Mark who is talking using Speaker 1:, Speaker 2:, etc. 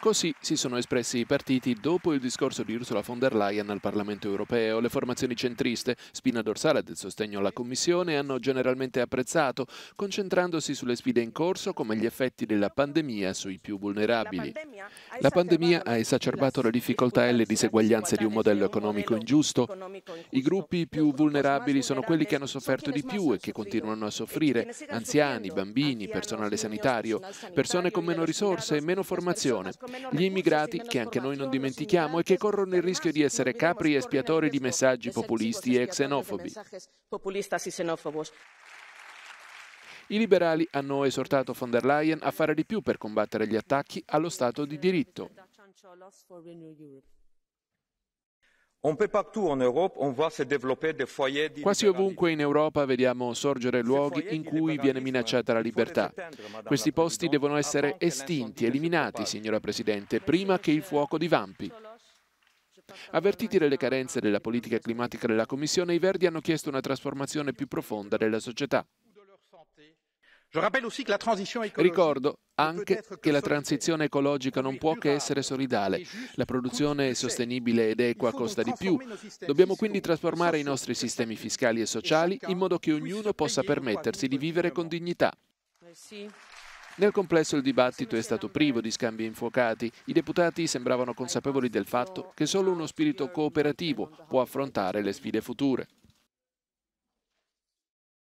Speaker 1: Così si sono espressi i partiti dopo il discorso di Ursula von der Leyen al Parlamento europeo. Le formazioni centriste, spina dorsale del sostegno alla Commissione, hanno generalmente apprezzato, concentrandosi sulle sfide in corso come gli effetti della pandemia sui più vulnerabili. La pandemia ha esacerbato le difficoltà e le diseguaglianze di un modello economico ingiusto. I gruppi più vulnerabili sono quelli che hanno sofferto di più e che continuano a soffrire, anziani, bambini, personale sanitario, persone con meno risorse e meno formazione. Gli immigrati, che anche noi non dimentichiamo, e che corrono il rischio di essere capri espiatori di messaggi populisti e xenofobi. I liberali hanno esortato von der Leyen a fare di più per combattere gli attacchi allo Stato di diritto. Quasi ovunque in Europa vediamo sorgere luoghi in cui viene minacciata la libertà. Questi posti devono essere estinti, eliminati, signora Presidente, prima che il fuoco divampi. Avvertiti delle carenze della politica climatica della Commissione, i Verdi hanno chiesto una trasformazione più profonda della società. Ricordo anche che la transizione ecologica non può che essere solidale. La produzione sostenibile ed equa costa di più. Dobbiamo quindi trasformare i nostri sistemi fiscali e sociali in modo che ognuno possa permettersi di vivere con dignità. Nel complesso il dibattito è stato privo di scambi infuocati. I deputati sembravano consapevoli del fatto che solo uno spirito cooperativo può affrontare le sfide future.